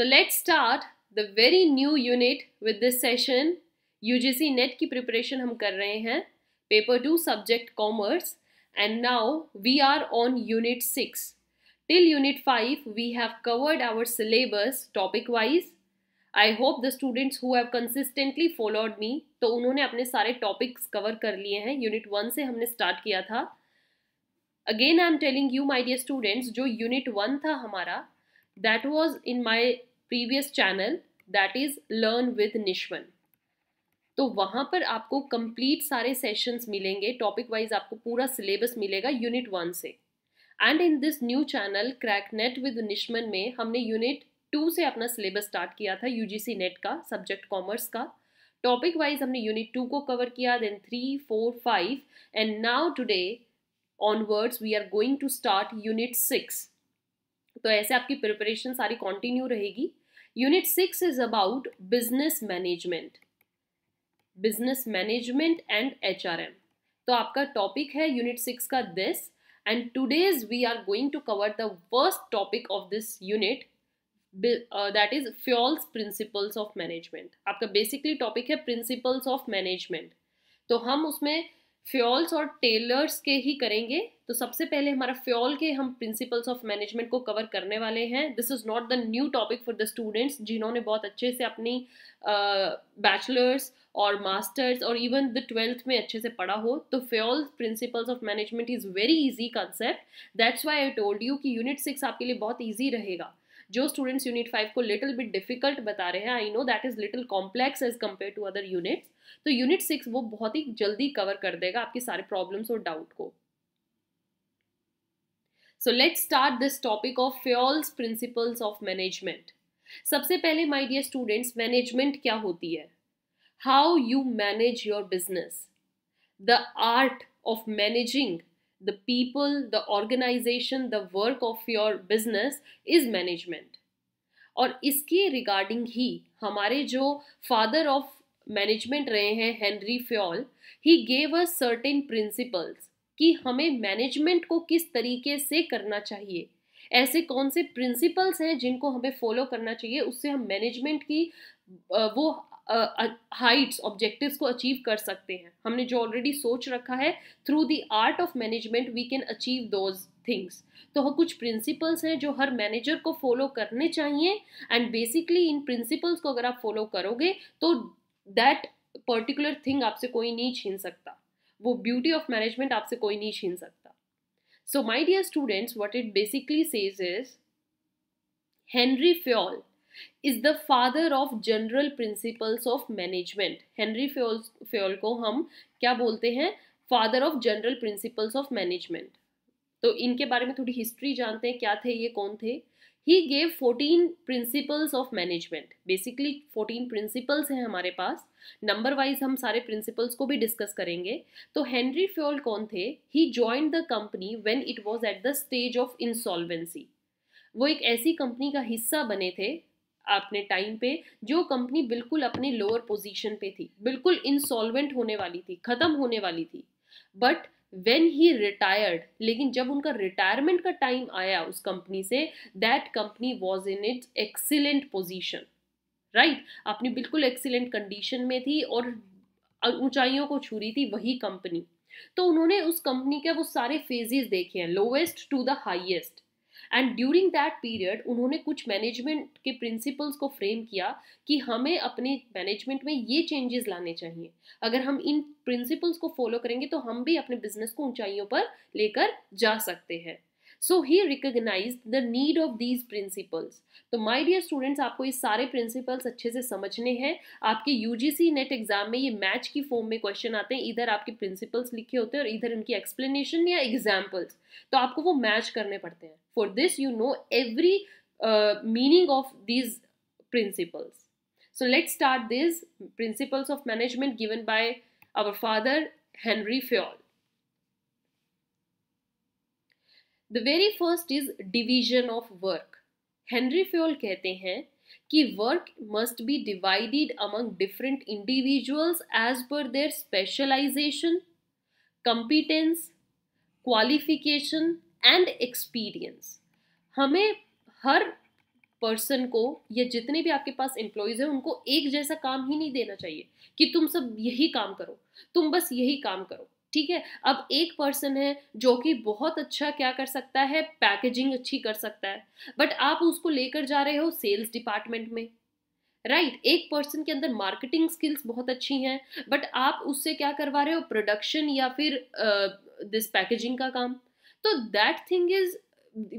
So let start the very new unit with this session U G C NET की preparation हम कर रहे हैं paper two subject commerce and now we are on unit six till unit five we have covered our syllabus topic wise I hope the students who have consistently followed me तो उन्होंने अपने सारे topics cover कर लिए हैं unit one से हमने start किया था again I am telling you my dear students जो यूनिट वन था हमारा that was in my previous channel that is learn with Nishman. तो वहाँ पर आपको कंप्लीट सारे सेशंस मिलेंगे टॉपिक वाइज आपको पूरा सिलेबस मिलेगा यूनिट वन से and in this new channel crack NET with Nishman में हमने यूनिट टू से अपना सिलेबस स्टार्ट किया था यूजीसी नेट का सब्जेक्ट कॉमर्स का टॉपिक वाइज हमने यूनिट टू को कवर किया then three four five and now today onwards we are going to start unit six तो ऐसे आपकी प्रिपरेशन सारी कंटिन्यू रहेगी Unit 6 is about business management. Business management and HRM. तो आपका टॉपिक है यूनिट सिक्स का this and today's we are going to cover the first topic of this unit that is Fayol's principles of management आपका basically topic है principles of management तो हम उसमें Fayol's और टेलर्स के ही करेंगे तो सबसे पहले हमारा फ्योल के हम प्रिंसिपल्स ऑफ मैनेजमेंट को कवर करने वाले हैं this is not the new topic for the students जिन्होंने बहुत अच्छे से अपनी बैचलर्स uh, और मास्टर्स और इवन द ट्वेल्थ में अच्छे से पढ़ा हो तो Fayol principles of management is very easy concept that's why I told you कि यूनिट सिक्स आपके लिए बहुत ईजी रहेगा जो स्टूडेंट्स यूनिट फाइव को लिटिल बिट डिफिकल्ट बता रहे हैं I know that is little complex as compare to other units तो यूनिट सिक्स वो बहुत ही जल्दी कवर कर देगा आपके सारे प्रॉब्लम्स और डाउट को so let start this topic of Fayol's principles of management सबसे पहले माय डियर स्टूडेंट्स मैनेजमेंट क्या होती है how you manage your business the art of managing the people the organization the work of your business is management और इसके regarding ही हमारे जो father of management रहे हैं Henry Fayol he gave a certain principles कि हमें management को किस तरीके से करना चाहिए ऐसे कौन से प्रिंसिपल्स हैं जिनको हमें फॉलो करना चाहिए उससे हम मैनेजमेंट की वो हाइट्स ऑब्जेक्टिव्स को अचीव कर सकते हैं हमने जो ऑलरेडी सोच रखा है through the art of management we can achieve those things तो हम कुछ प्रिंसिपल्स हैं जो हर मैनेजर को फॉलो करने चाहिए एंड बेसिकली इन प्रिंसिपल्स को अगर आप फॉलो करोगे तो दैट पर्टिकुलर थिंग आपसे कोई नहीं छीन सकता वो ब्यूटी ऑफ मैनेजमेंट आपसे कोई नहीं छीन सकता so my dear students what it basically says is Henry Fayol is the father of general principles of management Henry Fayol Fayol को हम क्या बोलते हैं father of general principles of management तो इनके बारे में थोड़ी हिस्ट्री जानते हैं क्या थे ये कौन थे he gave fourteen principles of management basically fourteen principles हैं हमारे पास नंबर वाइज हम सारे प्रिंसिपल्स को भी डिस्कस करेंगे तो हेनरी फ्योल कौन थे he join the company when it was at the stage of insolvency वो एक ऐसी कंपनी का हिस्सा बने थे अपने टाइम पे जो कंपनी बिल्कुल अपने लोअर पोजीशन पे थी बिल्कुल इंसॉल्वेंट होने वाली थी ख़त्म होने वाली थी बट वेन ही रिटायर्ड लेकिन जब उनका रिटायरमेंट का टाइम आया उस कंपनी से that company was in its excellent position right अपनी बिल्कुल एक्सीलेंट कंडीशन में थी और ऊंचाइयों को छू रही थी वही कंपनी तो उन्होंने उस कंपनी के वो सारे फेजेस देखे हैं lowest to the highest and during that period उन्होंने कुछ मैनेजमेंट के प्रिंसिपल्स को फ्रेम किया कि हमें अपने मैनेजमेंट में ये चेंजेस लाने चाहिए अगर हम इन प्रिंसिपल्स को फॉलो करेंगे तो हम भी अपने बिजनेस को ऊंचाइयों पर लेकर जा सकते हैं so he recognize the need of these principles तो माई डियर स्टूडेंट्स आपको ये सारे प्रिंसिपल्स अच्छे से समझने हैं आपके U G C NET exam में ये मैच की फॉर्म में क्वेश्चन आते हैं इधर आपके प्रिंसिपल्स लिखे होते हैं और इधर उनकी एक्सप्लेनेशन या एग्जाम्पल्स तो आपको वो मैच करने पड़ते हैं for this you know every meaning of these principles So let's start these principles of management given by our father Henry Fayol. The very first is division of work Henry Fayol कहते हैं कि work must be divided among different individuals as per their specialization competence qualification and experience हमें हर person को या जितने भी आपके पास एम्प्लॉयज़ हैं उनको एक जैसा काम ही नहीं देना चाहिए कि तुम सब यही काम करो तुम बस यही काम करो ठीक है अब एक पर्सन है जो कि बहुत अच्छा क्या कर सकता है पैकेजिंग अच्छी कर सकता है बट आप उसको लेकर जा रहे हो सेल्स डिपार्टमेंट में राइट right, एक पर्सन के अंदर मार्केटिंग स्किल्स बहुत अच्छी हैं बट आप उससे क्या करवा रहे हो प्रोडक्शन या फिर दिस uh, पैकेजिंग का काम तो दैट थिंग इज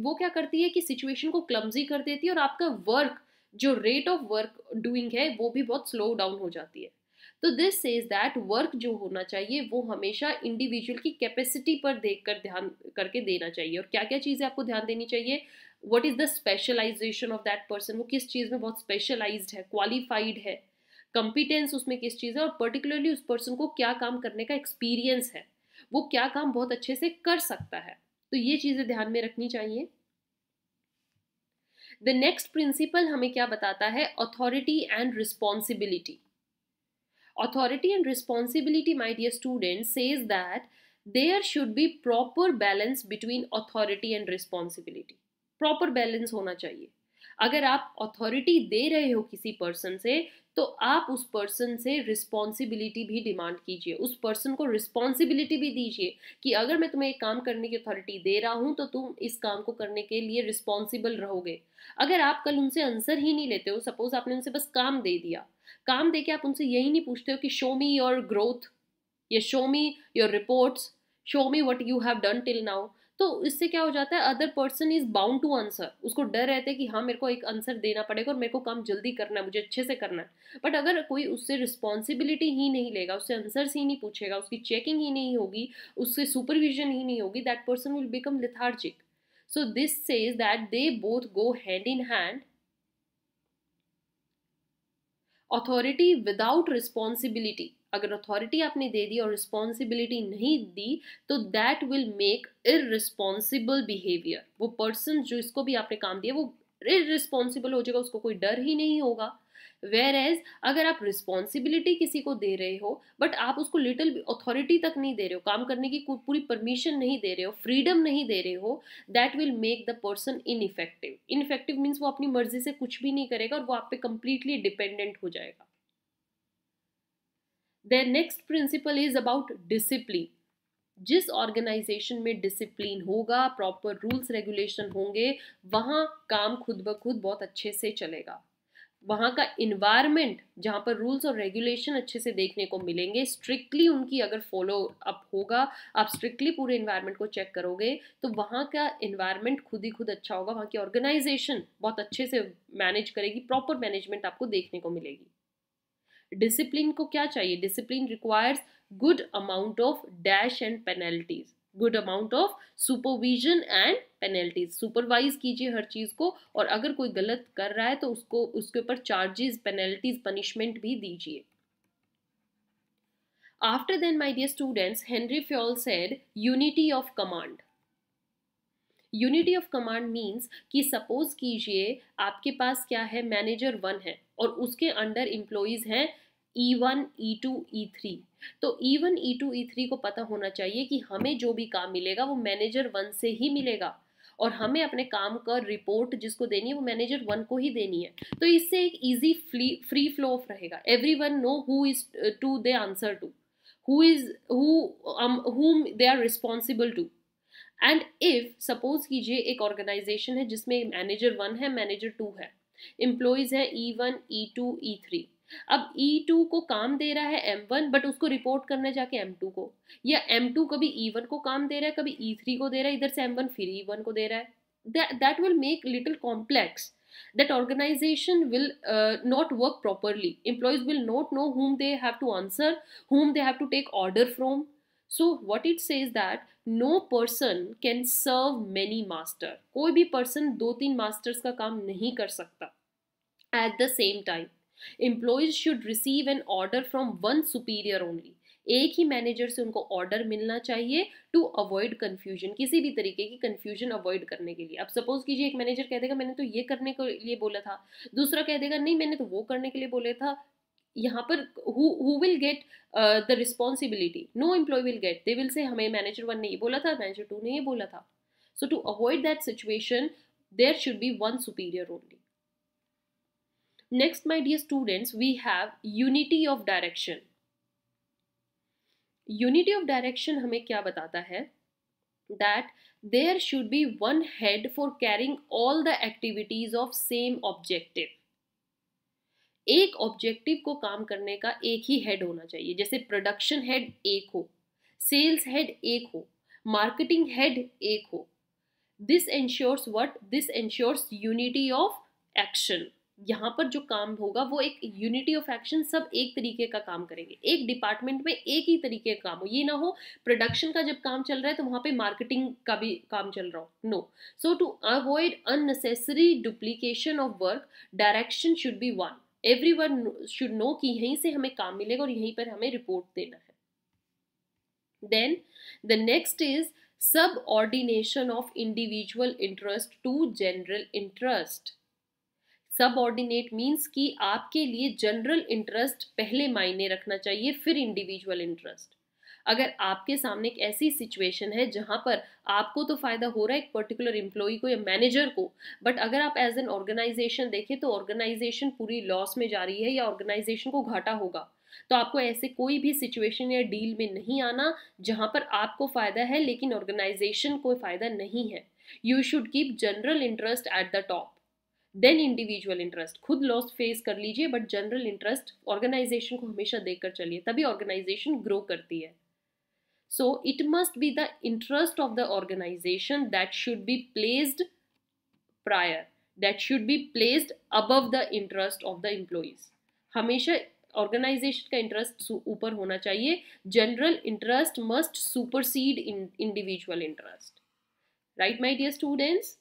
वो क्या करती है कि सिचुएशन को क्लम्जी कर देती है और आपका वर्क जो रेट ऑफ वर्क डूइंग है वो भी बहुत स्लो डाउन हो जाती है तो दिस इज दैट वर्क जो होना चाहिए वो हमेशा इंडिविजुअल की कैपेसिटी पर देख कर ध्यान करके देना चाहिए और क्या क्या चीज़ें आपको ध्यान देनी चाहिए what is the specialization of that person वो किस चीज़ में बहुत स्पेशलाइज है क्वालिफाइड है कॉम्पिटेंस उसमें किस चीज़ है और पर्टिकुलरली उस पर्सन को क्या काम करने का एक्सपीरियंस है वो क्या काम बहुत अच्छे से कर सकता है तो ये चीज़ें ध्यान में रखनी चाहिए द नेक्स्ट प्रिंसिपल हमें क्या बताता है authority and responsibility Authority and responsibility, my dear students, says that there should be proper balance between authority and responsibility. Proper balance hona chahiye agar aap authority de rahe ho kisi person se तो आप उस person से responsibility भी demand कीजिए उस person को responsibility भी दीजिए कि अगर मैं तुम्हें एक काम करने की अथॉरिटी दे रहा हूँ तो तुम इस काम को करने के लिए रिस्पॉन्सिबल रहोगे अगर आप कल उनसे आंसर ही नहीं लेते हो सपोज आपने उनसे बस काम दे दिया काम दे के आप उनसे यही नहीं पूछते हो कि शो मी योर ग्रोथ या show me your reports show me what you have done till now तो इससे क्या हो जाता है other person is bound to answer उसको डर रहता है कि हाँ मेरे को एक आंसर देना पड़ेगा और मेरे को काम जल्दी करना है मुझे अच्छे से करना है बट अगर कोई उससे रिस्पॉन्सिबिलिटी ही नहीं लेगा उससे आंसर्स ही नहीं पूछेगा उसकी चेकिंग ही नहीं होगी उससे सुपरविजन ही नहीं होगी that person will become lethargic this says is that they both go hand in hand authority without responsibility अगर अथॉरिटी आपने दे दी और रिस्पॉन्सिबिलिटी नहीं दी तो that will make irresponsible behaviour वो पर्सन जो इसको भी आपने काम दिया वो इरिस्पॉन्सिबल हो जाएगा उसको कोई डर ही नहीं होगा वेयर एज अगर आप रिस्पॉन्सिबिलिटी किसी को दे रहे हो बट आप उसको लिटिल अथॉरिटी तक नहीं दे रहे हो काम करने की पूरी परमिशन नहीं दे रहे हो फ्रीडम नहीं दे रहे हो that will make the person in in ineffective means वो अपनी मर्जी से कुछ भी नहीं करेगा और वो आप पे कम्प्लीटली डिपेंडेंट हो जाएगा the next principle is about discipline जिस ऑर्गेनाइजेशन में डिसिप्लिन होगा प्रॉपर रूल्स रेगुलेशन होंगे वहाँ काम खुद ब खुद बहुत अच्छे से चलेगा वहाँ का इन्वायरमेंट जहाँ पर रूल्स और रेगुलेशन अच्छे से देखने को मिलेंगे स्ट्रिक्टली उनकी अगर फॉलो अप होगा आप स्ट्रिक्टली पूरे इन्वायरमेंट को चेक करोगे तो वहाँ का इन्वायरमेंट खुद ही खुद अच्छा होगा वहाँ की ऑर्गेनाइजेशन बहुत अच्छे से मैनेज करेगी प्रॉपर मैनेजमेंट आपको देखने को मिलेगी डिसिप्लिन को क्या चाहिए discipline requires good amount of dash and penalties good amount of supervision and penalties supervise कीजिए हर चीज़ को और अगर कोई गलत कर रहा है तो उसको उसके ऊपर चार्जेस पेनल्टीज पनिशमेंट भी दीजिए after then my dear students Henry Fayol said unity of command unity of command means कि सपोज कीजिए आपके पास क्या है मैनेजर वन है और उसके अंडर इम्प्लॉयज़ हैं E one E two E three तो E one E two E three को पता होना चाहिए कि हमें जो भी काम मिलेगा वो मैनेजर वन से ही मिलेगा और हमें अपने काम का रिपोर्ट जिसको देनी है वो मैनेजर वन को ही देनी है तो इससे एक ईजी फ्री फ्लो ऑफ रहेगा every one know who is to the answer to who is who whom they are responsible to and if suppose कीजिए एक ऑर्गेनाइजेशन है जिसमें मैनेजर वन है मैनेजर टू है इम्प्लॉयज़ है E one E two E three अब E2 को काम दे रहा है M1 बट उसको रिपोर्ट करने जाके M2 को या M2 कभी E1 को काम दे रहा है कभी E3 को दे रहा है इधर से M1 फिर E1 को दे रहा है that will make little complex that organization will not work properly properly will not know whom they have to answer whom they have to take order from so what it says that no person can serve many master कोई भी person दो तीन masters का काम नहीं कर सकता at the same time employees should receive an order from one superior only एक ही मैनेजर से उनको ऑर्डर मिलना चाहिए टू अवॉइड कन्फ्यूजन किसी भी तरीके की कन्फ्यूजन अवॉइड करने के लिए अब सपोज कीजिए एक मैनेजर कह देगा मैंने तो ये करने के लिए बोला था दूसरा कह देगा नहीं मैंने तो वो करने के लिए बोला था यहाँ पर who will get the responsibility no employee will get they will say हमें मैनेजर वन ने ये बोला था मैनेजर टू ने ये बोला था so to avoid that situation there should be one superior only next my dear students we have unity of direction unity of direction हमें क्या बताता है that there should be one head for carrying all the activities of same objective एक objective को काम करने का एक ही हेड होना चाहिए जैसे प्रोडक्शन हेड एक हो सेल्स हेड एक हो मार्केटिंग हेड एक हो this ensures what this ensures unity of action यहाँ पर जो काम होगा वो एक यूनिटी ऑफ एक्शन सब एक तरीके का काम करेंगे एक डिपार्टमेंट में एक ही तरीके का काम हो ये ना हो प्रोडक्शन का जब काम चल रहा है तो वहाँ पे मार्केटिंग का भी काम चल रहा हो no so to avoid unnecessary duplication of work direction should be one every one should know कि यहीं से हमें काम मिलेगा और यहीं पर हमें रिपोर्ट देना है then the next is subordination of individual interest to general interest subordinate means कि आपके लिए जनरल इंटरेस्ट पहले मायने रखना चाहिए फिर इंडिविजुअल इंटरेस्ट अगर आपके सामने एक ऐसी सिचुएशन है जहाँ पर आपको तो फ़ायदा हो रहा है एक पर्टिकुलर एम्प्लॉय को या मैनेजर को बट अगर आप एज एन ऑर्गेनाइजेशन देखें तो ऑर्गेनाइजेशन पूरी लॉस में जा रही है या ऑर्गेनाइजेशन को घाटा होगा तो आपको ऐसे कोई भी सिचुएशन या डील में नहीं आना जहाँ पर आपको फ़ायदा है लेकिन ऑर्गेनाइजेशन को फ़ायदा नहीं है you should keep general interest at the top then individual interest खुद लॉस फेस कर लीजिए बट जनरल इंटरेस्ट ऑर्गेनाइजेशन को हमेशा देख कर चलिए तभी ऑर्गेनाइजेशन ग्रो करती है So it must be the interest of the organization that should be placed prior, that should be placed above the interest of the employees. हमेशा ऑर्गेनाइजेशन का इंटरेस्ट ऊपर होना चाहिए interest must supersede in individual interest. Right, my dear students.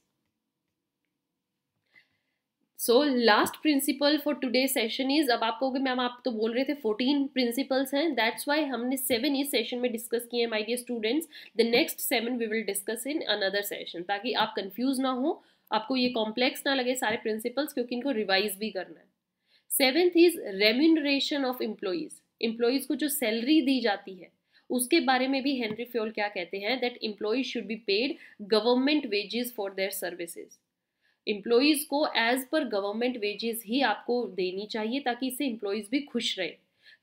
So last principle for today session is अब आप कहोगे ma'am आप तो बोल रहे थे फोर्टीन प्रिंसिपल्स हैं दैट्स वाई हमने सेवन इस सेशन में डिस्कस किए हैं my dear students the next seven we will discuss in another session ताकि आप कन्फ्यूज ना हो आपको ये कॉम्प्लेक्स ना लगे सारे प्रिंसिपल्स क्योंकि इनको रिवाइज भी करना है seventh is remuneration of employees employees को जो सैलरी दी जाती है उसके बारे में भी हेनरी फ्योल क्या कहते हैं that employees should be paid government wages for their services employees को एज़ पर गवर्नमेंट वेजेस ही आपको देनी चाहिए ताकि इससे एम्प्लॉयज़ भी खुश रहे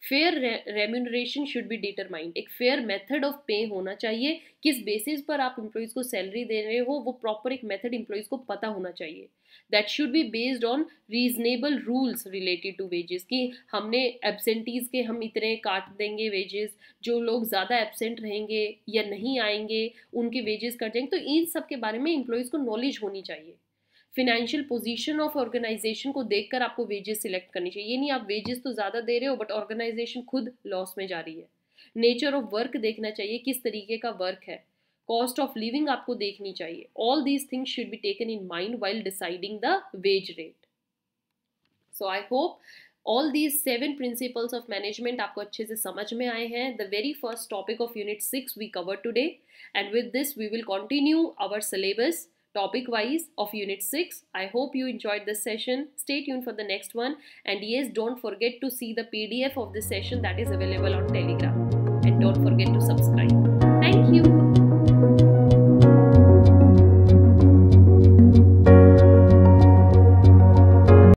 fair remuneration should be determined एक फेयर मेथड ऑफ पे होना चाहिए किस बेसिस पर आप एम्प्लॉयज़ को सैलरी दे रहे हो वो प्रॉपर एक मेथड एम्प्लॉयज़ को पता होना चाहिए that should be based on reasonable rules related to wages कि हमने एबसेंटीज़ के हम इतने काट देंगे वेजेस जो लोग ज़्यादा एबसेंट रहेंगे या नहीं आएंगे उनके वेजेस कट जाएंगे तो इन सब के बारे में एम्प्लॉयज़ को नॉलेज होनी चाहिए फिनेंशियल पोजीशन ऑफ ऑर्गेनाइजेशन को देखकर आपको वेजेस सिलेक्ट करनी चाहिए ये नहीं आप वेजेस तो ज़्यादा दे रहे हो बट ऑर्गेनाइजेशन खुद लॉस में जा रही है नेचर ऑफ वर्क देखना चाहिए किस तरीके का वर्क है कॉस्ट ऑफ लिविंग आपको देखनी चाहिए all these things should be taken in mind while deciding the wage rate so I hope all these seven principles of management आपको अच्छे से समझ में आए हैं the very first topic of unit six we cover today and with this we will continue our syllabus topic wise of unit 6 i hope you enjoyed this session stay tuned for the next one and yes don't forget to see the pdf of this session that is available on telegram and don't forget to subscribe thank you